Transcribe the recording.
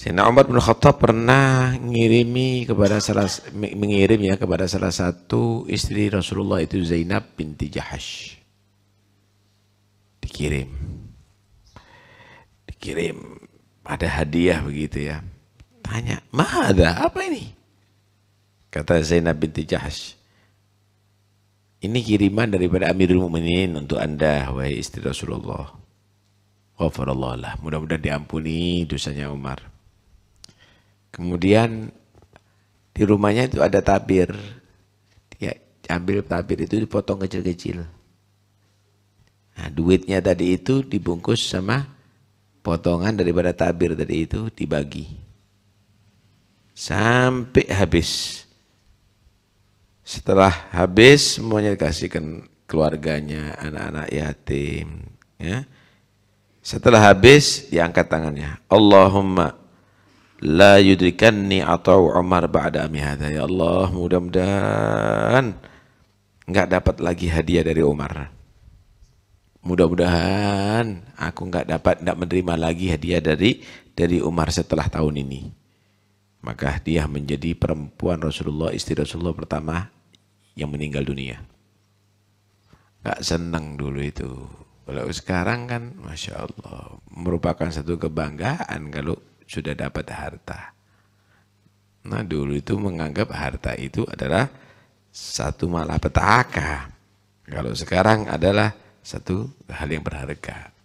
Sayyidina Umar bin Khattab pernah ngirimi kepada salah mengirim ya kepada salah satu istri Rasulullah itu Zainab binti Jahash. Dikirim. Dikirim ada hadiah begitu ya. Tanya, "Mada? Apa ini?" Kata Zainab binti Jahash. Ini kiriman daripada Amirul Mukminin untuk Anda wahai istri Rasulullah. Ghafarallah Mudah-mudahan diampuni dosanya Umar. Kemudian di rumahnya itu ada tabir. Dia ya, ambil tabir itu dipotong kecil-kecil. Nah, duitnya tadi itu dibungkus sama potongan daripada tabir tadi itu dibagi. Sampai habis. Setelah habis semuanya dikasihkan keluarganya, anak-anak yatim, ya. Setelah habis diangkat tangannya. Allahumma la yudrikanni atau Umar ba'da amihada. Ya Allah, mudah-mudahan nggak dapat lagi hadiah dari Umar. Mudah-mudahan aku nggak dapat nggak menerima lagi hadiah dari dari Umar setelah tahun ini. Maka dia menjadi perempuan Rasulullah, istri Rasulullah pertama yang meninggal dunia. Enggak seneng dulu itu. Kalau sekarang kan, Masya Allah, merupakan satu kebanggaan kalau sudah dapat harta. Nah dulu itu menganggap harta itu adalah satu malapetaka. Kalau sekarang adalah satu hal yang berharga.